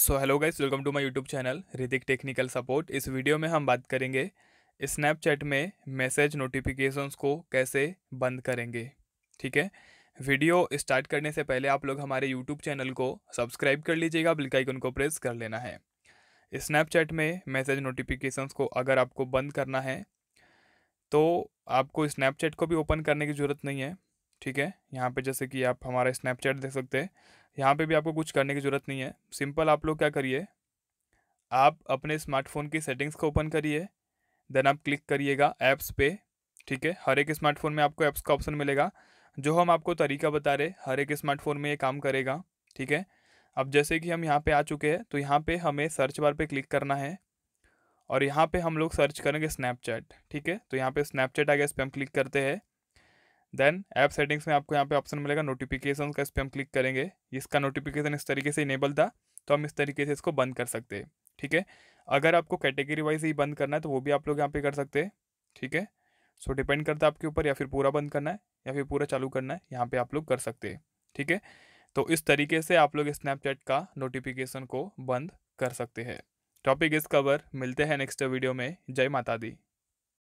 so hello guys welcome to my YouTube channel Hritik technical support इस video में हम बात करेंगे स्नैपचैट में मैसेज नोटिफिकेशंस को कैसे बंद करेंगे ठीक है वीडियो स्टार्ट करने से पहले आप लोग हमारे यूट्यूब चैनल को सब्सक्राइब कर लीजिएगा बिल आइकन को प्रेस कर लेना है स्नैपचैट में मैसेज नोटिफिकेशंस को अगर आपको बंद करना है तो आपको स्नैपचैट को भी ओपन करने की ज़रूरत नहीं है ठीक है यहाँ पे जैसे कि आप हमारा स्नैपचैट देख सकते हैं यहाँ पे भी आपको कुछ करने की ज़रूरत नहीं है सिंपल आप लोग क्या करिए आप अपने स्मार्टफोन की सेटिंग्स को ओपन करिए देन आप क्लिक करिएगा ऐप्स पे ठीक है हर एक स्मार्टफोन में आपको ऐप्स का ऑप्शन मिलेगा जो हम आपको तरीका बता रहे हर एक स्मार्टफोन में ये काम करेगा ठीक है अब जैसे कि हम यहाँ पर आ चुके हैं तो यहाँ पर हमें सर्च बार पर क्लिक करना है और यहाँ पर हम लोग सर्च करेंगे स्नैपचैट ठीक है तो यहाँ पर स्नैपचैट आ गया इस पर हम क्लिक करते हैं देन ऐप सेटिंग्स में आपको यहाँ पे ऑप्शन मिलेगा नोटिफिकेशन का इस पर हम क्लिक करेंगे इसका नोटिफिकेशन इस तरीके से इनेबल था तो हम इस तरीके से इसको बंद कर सकते हैं ठीक है अगर आपको कैटेगरी वाइज ही बंद करना है तो वो भी आप लोग यहाँ पे कर सकते हैं ठीक है सो डिपेंड करता है आपके ऊपर या फिर पूरा बंद करना है या फिर पूरा चालू करना है यहाँ पे आप लोग कर सकते हैं ठीक है तो इस तरीके से आप लोग स्नैपचैट का नोटिफिकेशन को बंद कर सकते हैं टॉपिक इस कवर मिलते हैं नेक्स्ट वीडियो में जय माता दी